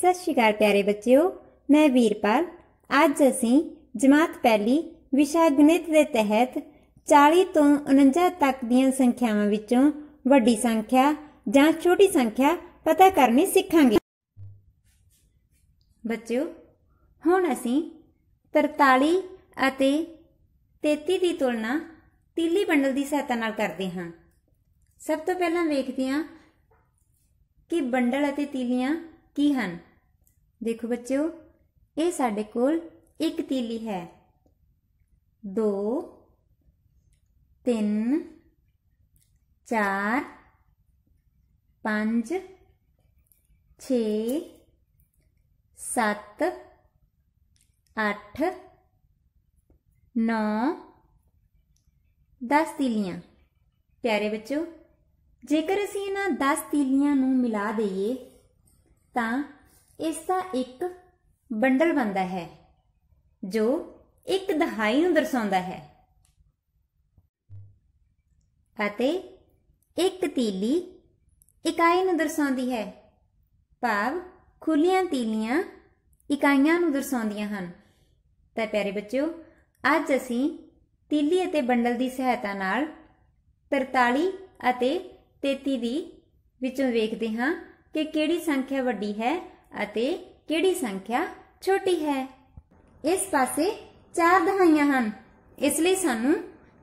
ਸਤਿ ਸ਼੍ਰੀ ਅਕਾਲ ਪਿਆਰੇ ਬੱਚਿਓ ਮੈਂ ਵੀਰਪਾਲ ਅੱਜ ਅਸੀਂ ਜਮਾਤ ਪਹਿਲੀ ਵਿਸ਼ਾ ਗਣਿਤ ਦੇ ਤਹਿਤ 40 ਤੋਂ 49 ਤੱਕ ਦੀਆਂ ਸੰਖਿਆਵਾਂ ਵਿੱਚੋਂ ਵੱਡੀ ਸੰਖਿਆ ਜਾਂ ਛੋਟੀ ਸੰਖਿਆ ਪਤਾ ਕਰਨੀ ਸਿੱਖਾਂਗੇ ਬੱਚਿਓ ਹੁਣ ਅਸੀਂ 43 ਅਤੇ 33 ਦੀ ਤੁਲਨਾ ਤੀਲੀ ਬੰਡਲ ਦੀ ਸਹਾਇਤਾ ਨਾਲ ਕਰਦੇ ਹਾਂ ਸਭ ਤੋਂ ਪਹਿਲਾਂ ਵੇਖਦੇ ਹਾਂ ਕਿ ਬੰਡਲ ਅਤੇ ਤੀਲੀਆਂ ਕੀ ਹਨ ਦੇਖੋ ਬੱਚਿਓ ਇਹ ਸਾਡੇ ਕੋਲ ਇੱਕ ਤੀਲੀ ਹੈ 2 3 4 5 6 7 8 9 10 ਤੀਲੀਆਂ ਪਿਆਰੇ ਬੱਚੋ ਜੇਕਰ ਅਸੀਂ ਇਹਨਾਂ 10 ਤੀਲੀਆਂ ਨੂੰ ਮਿਲਾ ਦਈਏ ਤਾਂ ਇਸ ਦਾ ਇੱਕ ਬੰਡਲ ਬੰਦਾ ਹੈ ਜੋ ਇੱਕ ਦਹਾਈ ਨੂੰ ਦਰਸਾਉਂਦਾ ਹੈ ਅਤੇ ਇੱਕ ਤੀਲੀ ਇਕਾਈ ਨੂੰ ਦਰਸਾਉਂਦੀ ਹੈ ਭਾਵ ਖੁੱਲੀਆਂ ਤੀਲੀਆਂ ਇਕਾਈਆਂ ਨੂੰ ਦਰਸਾਉਂਦੀਆਂ ਹਨ ਤਾਂ ਪਿਆਰੇ ਬੱਚਿਓ ਅੱਜ ਅਸੀਂ ਤੀਲੀ ਅਤੇ ਬੰਡਲ ਦੀ ਸਹਾਇਤਾ ਨਾਲ 43 ਅਤੇ 33 ਦੀ ਵਿੱਚੋਂ ਵੇਖਦੇ ਹਾਂ कि केड़ी संख्या वड्डी है अते संख्या छोटी है इस पास चार दहाइया हन इसलिए सानू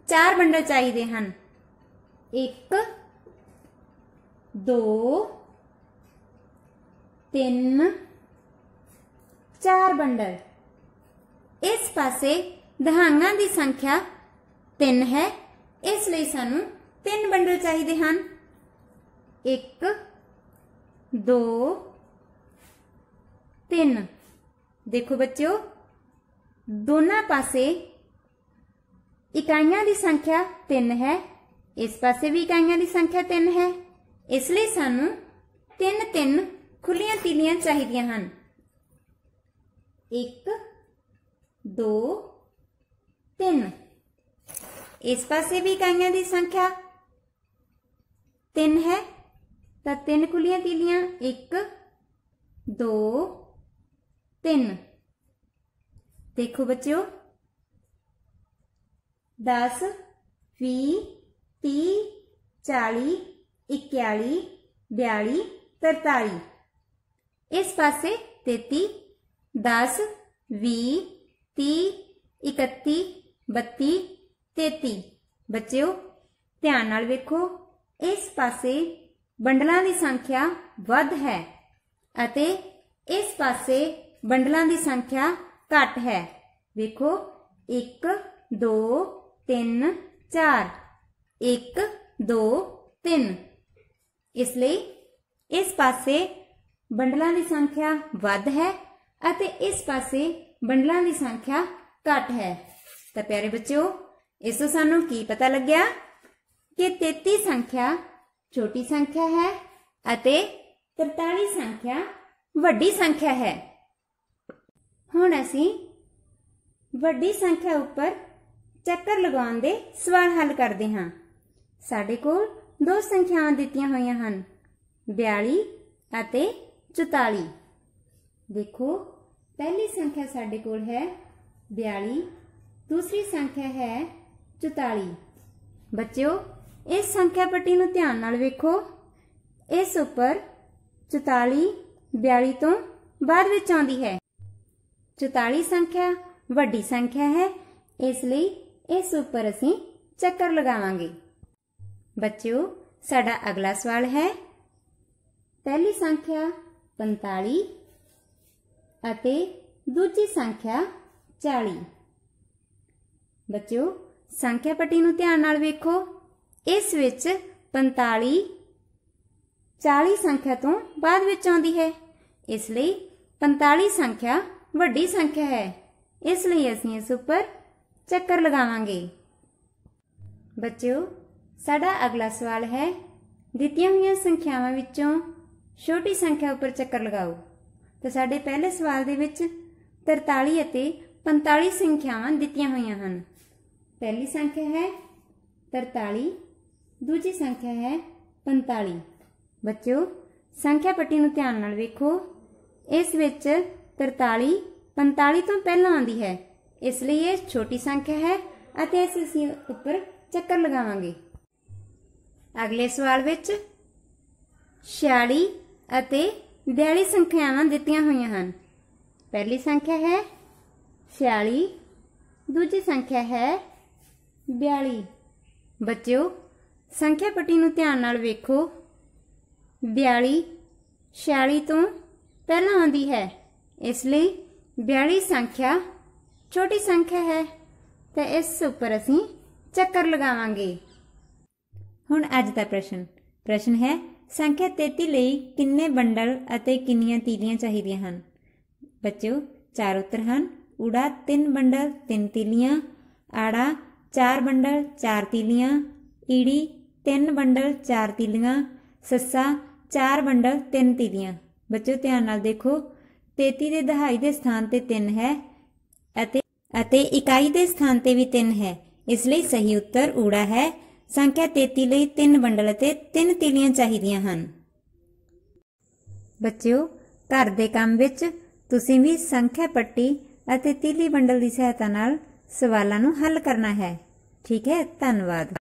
चार बंडल चाहिए हन एक दो तीन चार बंडल इस पासे दहाइया की संख्या तीन है इसलिए सानू तीन बंडल चाहिए हैं एक दो तीन देखो बच्चों दोनों पासे इकाइया की संख्या तीन है इस पासे भी इकाइया की संख्या तीन है इसलिए सानू तीन तीन खुलिया तीलियां चाहद हैं एक दो तीन इस पासे भी इकाइया की संख्या तीन है ਤਾਂ ਤਿੰਨ ਕੁਲੀਆਂ ਕਿਹਦੀਆਂ 1 2 3 ਦੇਖੋ ਬੱਚਿਓ 10 20 30 40 41 42 43 ਇਸ ਪਾਸੇ 33 10 20 30 31 32 33 ਬੱਚਿਓ ਧਿਆਨ ਨਾਲ ਵੇਖੋ ਇਸ ਪਾਸੇ ਬੰਡਲਾਂ ਦੀ ਸੰਖਿਆ ਵੱਧ ਹੈ ਅਤੇ ਇਸ ਪਾਸੇ ਬੰਡਲਾਂ ਦੀ ਸੰਖਿਆ ਘੱਟ ਹੈ ਵੇਖੋ 1 2 3 4 1 2 3 ਇਸ ਲਈ ਇਸ ਪਾਸੇ ਬੰਡਲਾਂ ਦੀ ਸੰਖਿਆ ਵੱਧ ਹੈ ਅਤੇ ਇਸ ਪਾਸੇ ਬੰਡਲਾਂ ਦੀ ਸੰਖਿਆ ਘੱਟ ਹੈ ਤਾਂ ਪਿਆਰੇ ਬੱਚਿਓ ਇਸ ਤੋਂ ਸਾਨੂੰ ਕੀ ਪਤਾ ਲੱਗਿਆ ਕਿ 33 ਸੰਖਿਆ ਛੋਟੀ ਸੰਖਿਆ ਹੈ ਅਤੇ 43 ਸੰਖਿਆ ਵੱਡੀ ਸੰਖਿਆ ਹੈ ਹੁਣ ਅਸੀਂ ਵੱਡੀ ਸੰਖਿਆ ਉੱਪਰ ਚੱਕਰ ਲਗਾਉਣ ਦੇ ਸਵਾਲ ਹੱਲ ਕਰਦੇ ਹਾਂ ਸਾਡੇ ਕੋਲ ਦੋ ਸੰਖਿਆਵਾਂ ਦਿੱਤੀਆਂ ਹੋਈਆਂ ਹਨ 42 ਅਤੇ 44 ਦੇਖੋ पहली संख्या साढ़े को है बयाली दूसरी संख्या है चौताली बच्चों ਇਸ ਸੰਖਿਆ ਪੱਟੀ ਨੂੰ ਧਿਆਨ ਨਾਲ ਵੇਖੋ ਇਸ ਉੱਪਰ 44 42 ਤੋਂ ਬਾਅਦ ਵਿੱਚ ਆਉਂਦੀ ਹੈ 44 ਸੰਖਿਆ ਵੱਡੀ ਸੰਖਿਆ ਹੈ ਇਸ ਲਈ ਇਸ ਉੱਪਰ ਅਸੀਂ ਚੱਕਰ ਲਗਾਵਾਂਗੇ ਬੱਚਿਓ ਸਾਡਾ ਅਗਲਾ ਸਵਾਲ ਹੈ ਪਹਿਲੀ ਸੰਖਿਆ 45 ਅਤੇ ਦੂਜੀ ਸੰਖਿਆ 40 ਬੱਚਿਓ ਸੰਖਿਆ ਪੱਟੀ ਨੂੰ ਧਿਆਨ ਨਾਲ ਵੇਖੋ ਇਸ ਵਿੱਚ 45 40 ਸੰਖਿਆ ਤੋਂ ਬਾਅਦ ਵਿੱਚ ਆਉਂਦੀ ਹੈ ਇਸ ਲਈ 45 ਸੰਖਿਆ ਵੱਡੀ ਸੰਖਿਆ ਹੈ ਇਸ ਲਈ ਅਸੀਂ ਇਸ ਉੱਪਰ ਚੱਕਰ ਲਗਾਵਾਂਗੇ ਬੱਚਿਓ ਸਾਡਾ ਅਗਲਾ ਸਵਾਲ ਹੈ ਦਿੱਤੀਆਂ ਹੋਈਆਂ ਸੰਖਿਆਵਾਂ ਵਿੱਚੋਂ ਛੋਟੀ ਸੰਖਿਆ ਉੱਪਰ ਚੱਕਰ ਲਗਾਓ ਤਾਂ ਸਾਡੇ ਪਹਿਲੇ ਸਵਾਲ ਦੇ ਵਿੱਚ 43 ਅਤੇ 45 ਸੰਖਿਆਵਾਂ ਦਿੱਤੀਆਂ ਹੋਈਆਂ ਹਨ ਪਹਿਲੀ ਸੰਖਿਆ ਹੈ 43 ਦੂਜੀ ਸੰਖਿਆ ਹੈ 45 ਬੱਚਿਓ ਸੰਖਿਆ ਪੱਟੀ ਨੂੰ ਧਿਆਨ ਨਾਲ ਵੇਖੋ ਇਸ ਵਿੱਚ 43 45 ਤੋਂ ਪਹਿਲਾਂ ਆਉਂਦੀ ਹੈ ਇਸ ਲਈ ਇਹ ਛੋਟੀ ਸੰਖਿਆ ਹੈ ਅਤੇ ਇਸ ਅਸੀਂ ਉੱਪਰ ਚੱਕਰ ਲਗਾਵਾਂਗੇ ਅਗਲੇ ਸਵਾਲ ਵਿੱਚ 46 ਅਤੇ 42 ਸੰਖਿਆਵਾਂ ਦਿੱਤੀਆਂ ਹੋਈਆਂ ਹਨ ਪਹਿਲੀ ਸੰਖਿਆ ਹੈ 46 ਦੂਜੀ ਸੰਖਿਆ ਹੈ 42 ਬੱਚਿਓ ਸੰਖਿਆ ਪੱਟੀ ਨੂੰ ਧਿਆਨ ਨਾਲ ਵੇਖੋ 42 46 ਤੋਂ ਪਹਿਲਾਂ ਆਉਂਦੀ ਹੈ ਇਸ ਲਈ 42 ਸੰਖਿਆ ਛੋਟੀ ਸੰਖਿਆ ਹੈ ਤਾਂ ਇਸ ਉੱਪਰ ਅਸੀਂ ਚੱਕਰ ਲਗਾਵਾਂਗੇ ਹੁਣ ਅੱਜ ਦਾ ਪ੍ਰਸ਼ਨ ਪ੍ਰਸ਼ਨ ਹੈ ਸੰਖਿਆ 33 ਲਈ ਕਿੰਨੇ ਬੰਡਲ ਅਤੇ ਕਿੰਨੀਆਂ ਤੀਲੀਆਂ ਚਾਹੀਦੀਆਂ ਹਨ ਬੱਚਿਓ ਚਾਰ ਉੱਤਰ ਹਨ ਉੜਾ 3 ਬੰਡਲ 3 ਤੀਲੀਆਂ ਆੜਾ 4 ਬੰਡਲ 4 ਤੀਲੀਆਂ ਈੜੀ ਤਿੰਨ ਬੰਡਲ ਚਾਰ ਤੀਲੀਆਂ ਸੱਸਾ ਚਾਰ ਬੰਡਲ ਤਿੰਨ ਤੀਲੀਆਂ ਬੱਚੋ ਧਿਆਨ ਨਾਲ ਦੇਖੋ 33 ਦੇ ਦਹਾਈ ਦੇ ਸਥਾਨ ਤੇ 3 ਹੈ ਅਤੇ ਅਤੇ ਇਕਾਈ ਦੇ ਸਥਾਨ ਤੇ ਵੀ 3 ਹੈ ਇਸ ਲਈ ਸਹੀ ਉੱਤਰ ਊੜਾ ਹੈ ਸੰਖਿਆ 33 ਲਈ 3 ਬੰਡਲ ਅਤੇ 3 ਤੀਲੀਆਂ ਚਾਹੀਦੀਆਂ ਹਨ ਬੱਚਿਓ ਘਰ ਦੇ ਕੰਮ ਵਿੱਚ ਤੁਸੀਂ ਵੀ ਸੰਖਿਆ ਪੱਟੀ ਅਤੇ ਤੀਲੀ ਬੰਡਲ ਦੀ ਸਹਾਇਤਾ ਨਾਲ ਸਵਾਲਾਂ ਨੂੰ ਹੱਲ ਕਰਨਾ ਹੈ ਠੀਕ ਹੈ ਧੰਨਵਾਦ